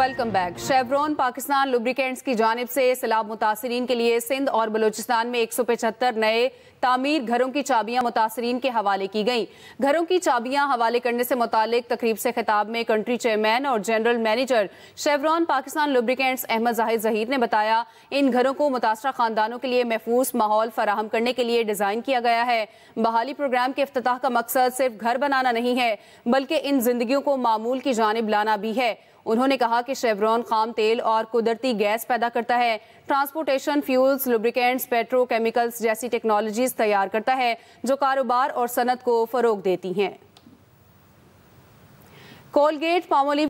welcome back Chevron Pakistan lubricants की जानब से सैलाब मुतासरीन के लिए सिंध और बलूचिस्तान में एक सौ पचहत्तर नए तामीर घरों की चाबियां मुतासरीन के हवाले की गईं घरों की चाबियां हवाले करने से मुतल तकरीब से खिताब में कंट्री चेयरमैन और general manager Chevron Pakistan lubricants Ahmed Zahid Zaheer ने बताया इन घरों को मुतासर खानदानों के लिए महफूज माहौल फराहम करने के लिए डिज़ाइन किया गया है बहाली प्रोग्राम के अफ्ताह का मकसद सिर्फ घर बनाना नहीं है बल्कि इन जिंदगी को मामूल की जानब लाना भी है उन्होंने कहा कि शेवरॉन खाम तेल और कुदरती गैस पैदा करता है ट्रांसपोर्टेशन फ्यूल्स लुब्रिकेंट्स पेट्रोकेमिकल्स जैसी टेक्नोलॉजीज तैयार करता है जो कारोबार और सनत को फरोग देती हैं कोलगेट पामोलिव